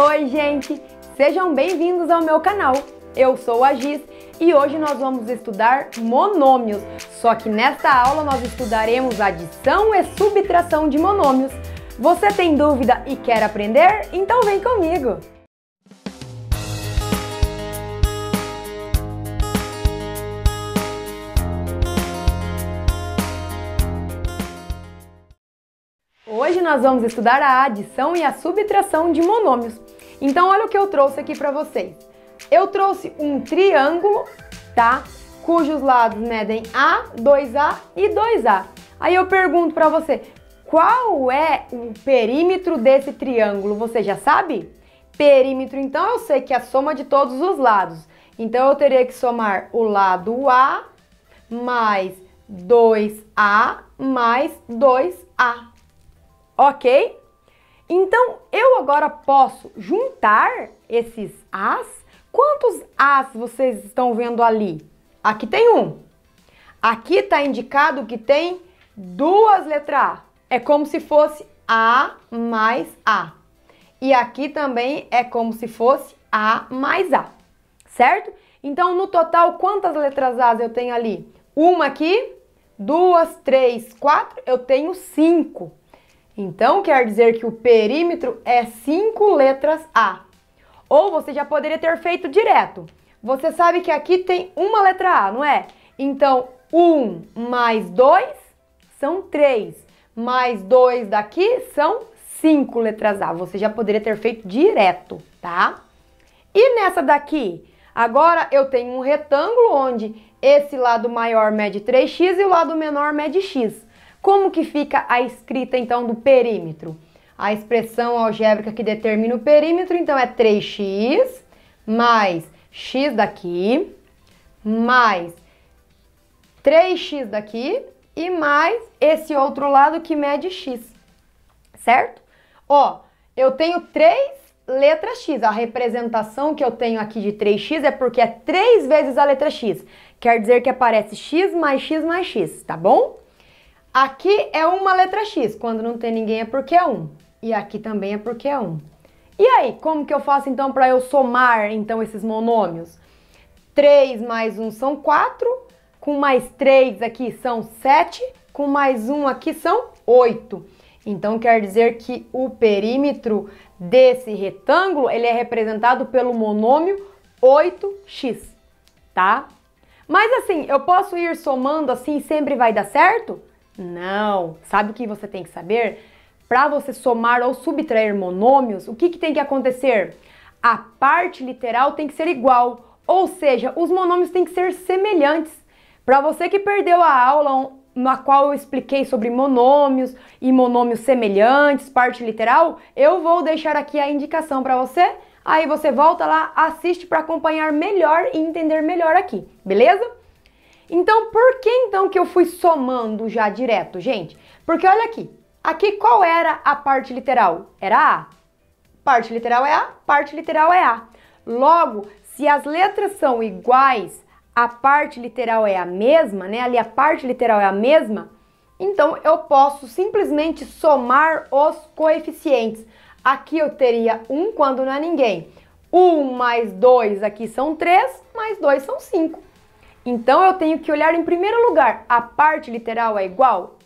Oi, gente! Sejam bem-vindos ao meu canal. Eu sou a Giz e hoje nós vamos estudar monômios. Só que nesta aula nós estudaremos adição e subtração de monômios. Você tem dúvida e quer aprender? Então vem comigo! Hoje nós vamos estudar a adição e a subtração de monômios. Então olha o que eu trouxe aqui para vocês. Eu trouxe um triângulo, tá? Cujos lados medem A, 2A e 2A. Aí eu pergunto para você, qual é o perímetro desse triângulo? Você já sabe? Perímetro, então, eu sei que é a soma de todos os lados. Então, eu teria que somar o lado A mais 2A mais 2A ok? Então eu agora posso juntar esses as. Quantos as vocês estão vendo ali? Aqui tem um. Aqui está indicado que tem duas letras A. É como se fosse A mais A. E aqui também é como se fosse A mais A, certo? Então, no total, quantas letras A eu tenho ali? Uma aqui, duas, três, quatro, eu tenho cinco. Então quer dizer que o perímetro é cinco letras A. Ou você já poderia ter feito direto. Você sabe que aqui tem uma letra A, não é? Então, 1 um mais 2 são 3. Mais 2 daqui são 5 letras A. Você já poderia ter feito direto, tá? E nessa daqui? Agora eu tenho um retângulo onde esse lado maior mede 3x e o lado menor mede x. Como que fica a escrita então do perímetro? A expressão algébrica que determina o perímetro então é 3x mais x daqui mais 3x daqui e mais esse outro lado que mede x, certo? Ó, eu tenho três letras x. A representação que eu tenho aqui de 3x é porque é três vezes a letra x. Quer dizer que aparece x mais x mais x, tá bom? Aqui é uma letra X, quando não tem ninguém é porque é 1. Um. E aqui também é porque é 1. Um. E aí, como que eu faço então para eu somar então esses monômios? 3 mais 1 são 4, com mais 3 aqui são 7, com mais 1 aqui são 8. Então quer dizer que o perímetro desse retângulo, ele é representado pelo monômio 8x, tá? Mas assim, eu posso ir somando assim, sempre vai dar certo? Não. Sabe o que você tem que saber? Para você somar ou subtrair monômios, o que, que tem que acontecer? A parte literal tem que ser igual, ou seja, os monômios têm que ser semelhantes. Para você que perdeu a aula na qual eu expliquei sobre monômios e monômios semelhantes, parte literal, eu vou deixar aqui a indicação para você. Aí você volta lá, assiste para acompanhar melhor e entender melhor aqui, beleza? Então, por que então que eu fui somando já direto, gente? Porque olha aqui, aqui qual era a parte literal? Era A. Parte literal é A, parte literal é A. Logo, se as letras são iguais, a parte literal é a mesma, né? Ali a parte literal é a mesma, então eu posso simplesmente somar os coeficientes. Aqui eu teria 1 um quando não é ninguém. 1 um mais 2 aqui são 3, mais 2 são 5. Então eu tenho que olhar em primeiro lugar, a parte literal é igual?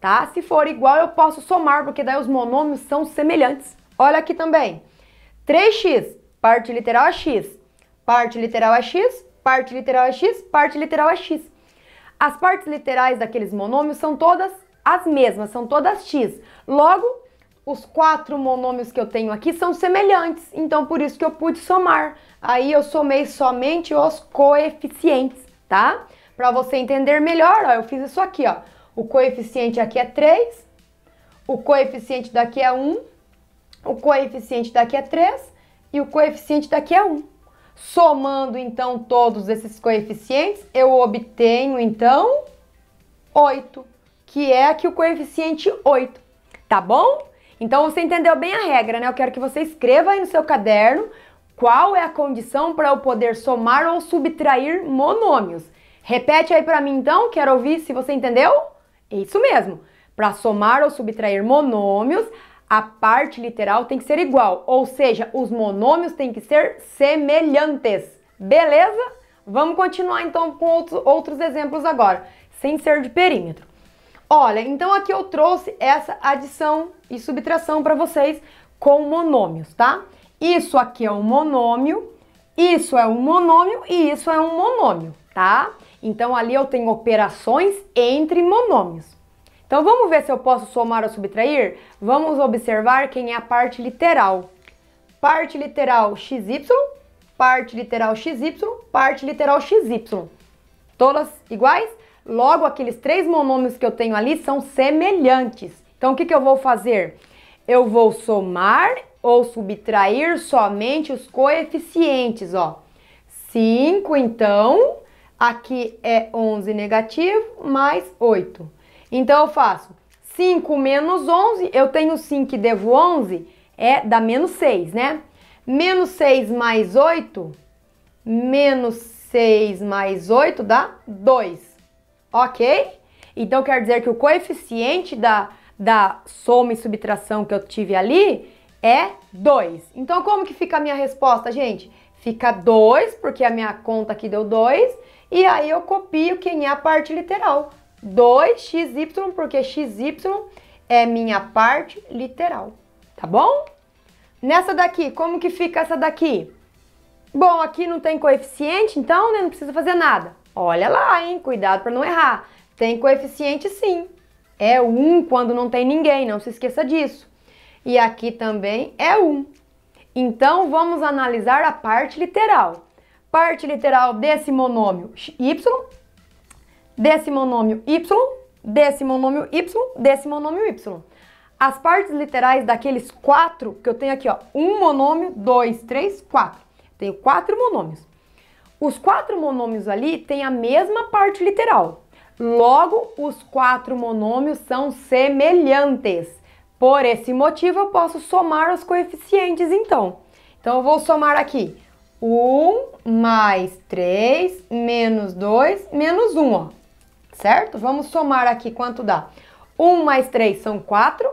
Tá? Se for igual, eu posso somar, porque daí os monômios são semelhantes. Olha aqui também. 3x, parte literal é x. Parte literal é x, parte literal é x, parte literal é x. As partes literais daqueles monômios são todas as mesmas, são todas x. Logo, os quatro monômios que eu tenho aqui são semelhantes, então por isso que eu pude somar. Aí eu somei somente os coeficientes tá? Para você entender melhor, ó, eu fiz isso aqui, ó. O coeficiente aqui é 3, o coeficiente daqui é 1, o coeficiente daqui é 3 e o coeficiente daqui é 1. Somando então todos esses coeficientes, eu obtenho então 8, que é aqui o coeficiente 8, tá bom? Então você entendeu bem a regra, né? Eu quero que você escreva aí no seu caderno qual é a condição para eu poder somar ou subtrair monômios? Repete aí para mim então, quero ouvir se você entendeu? É isso mesmo. Para somar ou subtrair monômios, a parte literal tem que ser igual, ou seja, os monômios têm que ser semelhantes. Beleza? Vamos continuar então com outros, outros exemplos agora, sem ser de perímetro. Olha, então aqui eu trouxe essa adição e subtração para vocês com monômios, tá? Isso aqui é um monômio, isso é um monômio e isso é um monômio, tá? Então ali eu tenho operações entre monômios. Então vamos ver se eu posso somar ou subtrair? Vamos observar quem é a parte literal. Parte literal xy, parte literal xy, parte literal xy. Todas iguais? Logo, aqueles três monômios que eu tenho ali são semelhantes. Então o que, que eu vou fazer? eu vou somar ou subtrair somente os coeficientes, ó. 5, então, aqui é 11 negativo, mais 8. Então, eu faço 5 menos 11, eu tenho 5 e devo 11, é, dá menos 6, né? Menos 6 mais 8, menos 6 mais 8 dá 2, ok? Então, quer dizer que o coeficiente da da soma e subtração que eu tive ali é 2. Então, como que fica a minha resposta, gente? Fica 2, porque a minha conta aqui deu 2, e aí eu copio quem é a parte literal. 2xy, porque xy é minha parte literal, tá bom? Nessa daqui, como que fica essa daqui? Bom, aqui não tem coeficiente, então né, não precisa fazer nada. Olha lá, hein? Cuidado para não errar. Tem coeficiente sim. É um quando não tem ninguém, não se esqueça disso. E aqui também é um. Então vamos analisar a parte literal. Parte literal desse monômio y, desse monômio y, desse monômio y, desse monômio y. As partes literais daqueles quatro que eu tenho aqui, ó, um monômio, dois, três, quatro. Tenho quatro monômios. Os quatro monômios ali têm a mesma parte literal. Logo, os quatro monômios são semelhantes. Por esse motivo, eu posso somar os coeficientes, então. Então, eu vou somar aqui 1 mais 3 menos 2 menos 1, ó. Certo? Vamos somar aqui quanto dá. 1 mais 3 são 4,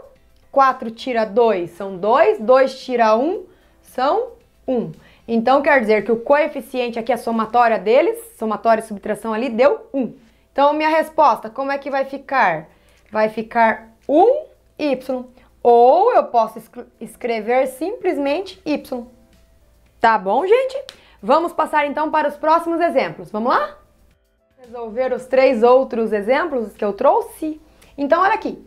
4 tira 2 são 2, 2 tira 1 são 1. Então, quer dizer que o coeficiente aqui, a somatória deles, somatória e subtração ali, deu 1. Então, minha resposta, como é que vai ficar? Vai ficar um Y. Ou eu posso escrever simplesmente Y. Tá bom, gente? Vamos passar então para os próximos exemplos. Vamos lá? Resolver os três outros exemplos que eu trouxe. Então, olha aqui.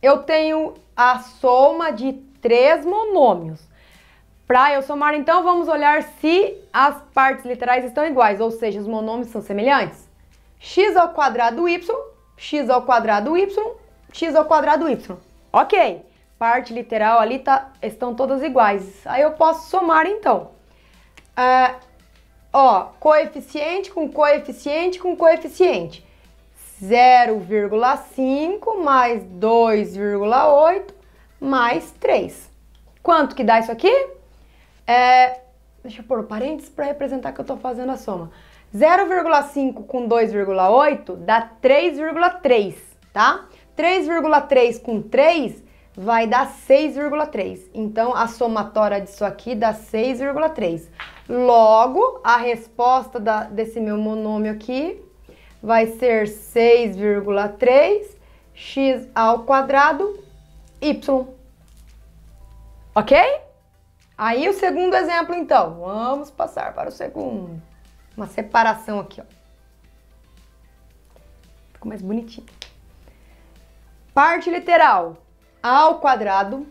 Eu tenho a soma de três monômios. Para eu somar, então, vamos olhar se as partes literais estão iguais, ou seja, os monômios são semelhantes x ao quadrado y, x ao quadrado y, x ao quadrado y. Ok, parte literal ali tá, estão todas iguais. Aí eu posso somar então. Uh, ó, coeficiente com coeficiente com coeficiente. 0,5 mais 2,8 mais 3. Quanto que dá isso aqui? É Deixa eu pôr parênteses para representar que eu estou fazendo a soma. 0,5 com 2,8 dá 3,3, tá? 3,3 com 3 vai dar 6,3. Então, a somatória disso aqui dá 6,3. Logo, a resposta da, desse meu monômio aqui vai ser 6,3 x ao quadrado y. Ok? Aí o segundo exemplo, então. Vamos passar para o segundo. Uma separação aqui, ó. Ficou mais bonitinho. Parte literal. A ao quadrado,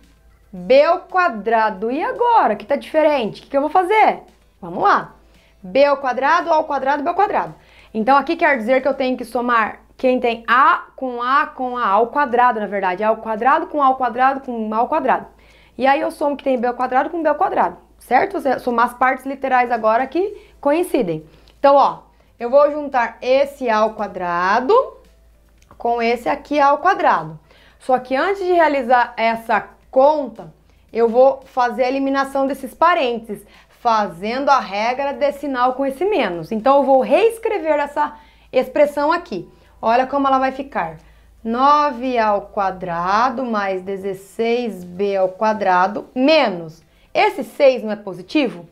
B ao quadrado. E agora? Que tá diferente. O que, que eu vou fazer? Vamos lá. B ao quadrado, A ao quadrado, B ao quadrado. Então aqui quer dizer que eu tenho que somar quem tem A com A com A ao quadrado, na verdade. A ao quadrado com A ao quadrado com A ao quadrado. E aí eu somo que tem B ao quadrado com B ao quadrado, certo? Vou somar as partes literais agora que coincidem. Então, ó, eu vou juntar esse ao quadrado com esse aqui ao quadrado. Só que antes de realizar essa conta, eu vou fazer a eliminação desses parênteses, fazendo a regra sinal com esse menos. Então, eu vou reescrever essa expressão aqui. Olha como ela vai ficar. 9 ao quadrado mais 16b ao quadrado menos. Esse 6 não é positivo?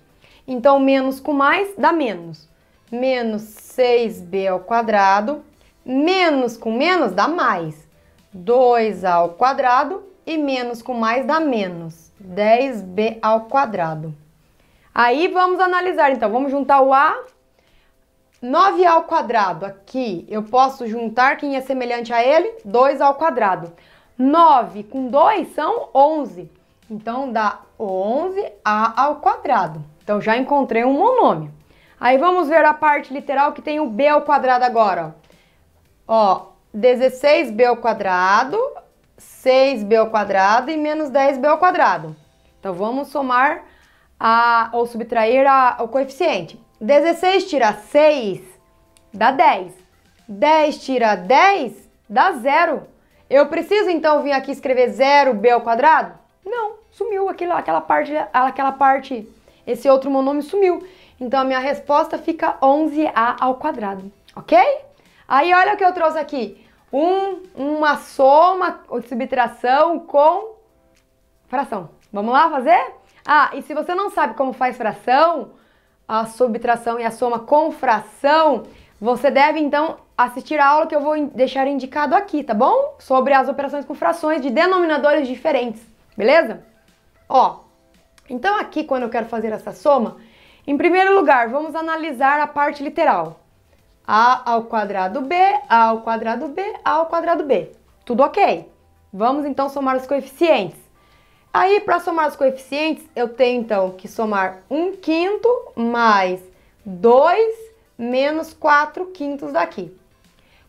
Então, menos com mais dá menos. Menos 6b ao quadrado, menos com menos dá mais. 2 ao quadrado e menos com mais dá menos. 10b ao quadrado. Aí vamos analisar, então, vamos juntar o A 9 ao quadrado, aqui eu posso juntar quem é semelhante a ele, 2 ao quadrado. 9 com 2 são 11, então dá 11a ao quadrado. Então já encontrei um monômio. Aí vamos ver a parte literal que tem o b ao quadrado agora. Ó, 16b ao quadrado, 6b ao quadrado e menos 10b ao quadrado. Então vamos somar a, ou subtrair a, o coeficiente. 16 tira 6 dá 10. 10 tira 10 dá 0. Eu preciso então vir aqui escrever 0b ao quadrado? Não, sumiu aquilo, aquela parte, aquela parte, esse outro monome sumiu. Então a minha resposta fica 11a ao quadrado, ok? Aí olha o que eu trouxe aqui. Um, uma soma ou subtração com fração. Vamos lá fazer? Ah, e se você não sabe como faz fração, a subtração e a soma com fração, você deve então assistir a aula que eu vou deixar indicado aqui, tá bom? Sobre as operações com frações de denominadores diferentes, beleza? Ó, então aqui quando eu quero fazer essa soma, em primeiro lugar, vamos analisar a parte literal. A ao quadrado b, A ao quadrado b, A ao quadrado b. Tudo ok. Vamos então somar os coeficientes. Aí, para somar os coeficientes, eu tenho então que somar 1 quinto mais 2 menos 4 quintos daqui.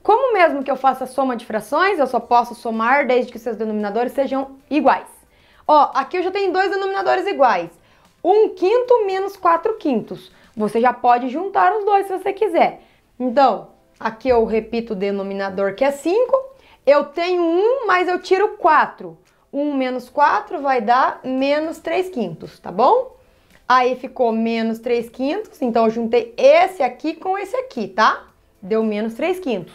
Como mesmo que eu faça soma de frações, eu só posso somar desde que seus denominadores sejam iguais. Ó, aqui eu já tenho dois denominadores iguais. 1 quinto menos 4 quintos. Você já pode juntar os dois se você quiser. Então, aqui eu repito o denominador que é 5. Eu tenho 1, mas eu tiro 4. 1 menos 4 vai dar menos 3 quintos, tá bom? Aí ficou menos 3 quintos, então eu juntei esse aqui com esse aqui, tá? Deu menos 3 quintos.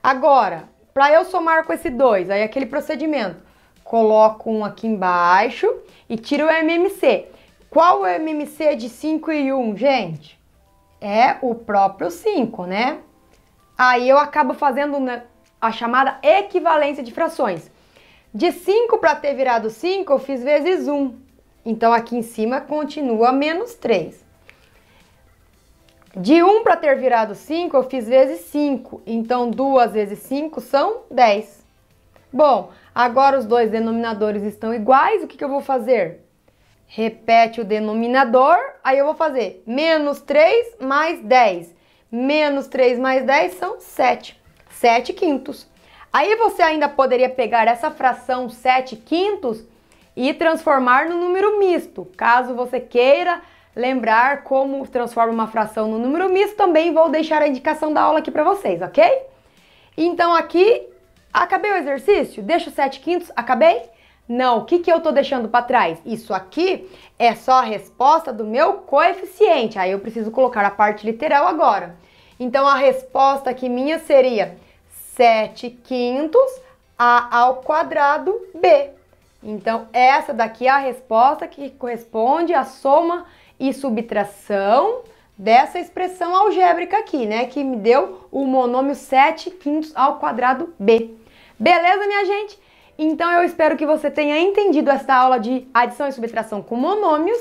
Agora, para eu somar com esse 2, aí aquele procedimento, coloco um aqui embaixo e tiro o MMC. Qual é o MMC de 5 e 1, gente? É o próprio 5, né? Aí eu acabo fazendo a chamada equivalência de frações. De 5 para ter virado 5, eu fiz vezes 1. Um. Então, aqui em cima continua menos 3. De 1 um para ter virado 5, eu fiz vezes 5. Então, 2 vezes 5 são 10. Bom, agora os dois denominadores estão iguais, o que, que eu vou fazer? Repete o denominador, aí eu vou fazer menos 3 mais 10. Menos 3 mais 10 são 7. 7 quintos. Aí você ainda poderia pegar essa fração 7 quintos e transformar no número misto. Caso você queira lembrar como transforma uma fração no número misto, também vou deixar a indicação da aula aqui para vocês, ok? Então aqui, acabei o exercício? Deixo 7 quintos? Acabei? Não, o que, que eu estou deixando para trás? Isso aqui é só a resposta do meu coeficiente. Aí eu preciso colocar a parte literal agora. Então a resposta aqui minha seria 7 quintos a ao quadrado b. Então, essa daqui é a resposta que corresponde à soma e subtração dessa expressão algébrica aqui, né? Que me deu o monômio 7 quintos ao quadrado b. Beleza, minha gente? Então, eu espero que você tenha entendido esta aula de adição e subtração com monômios,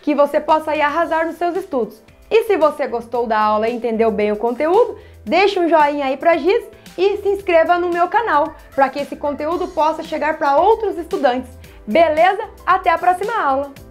que você possa aí arrasar nos seus estudos. E se você gostou da aula e entendeu bem o conteúdo, deixa um joinha aí pra Giz e se inscreva no meu canal para que esse conteúdo possa chegar para outros estudantes. Beleza? Até a próxima aula!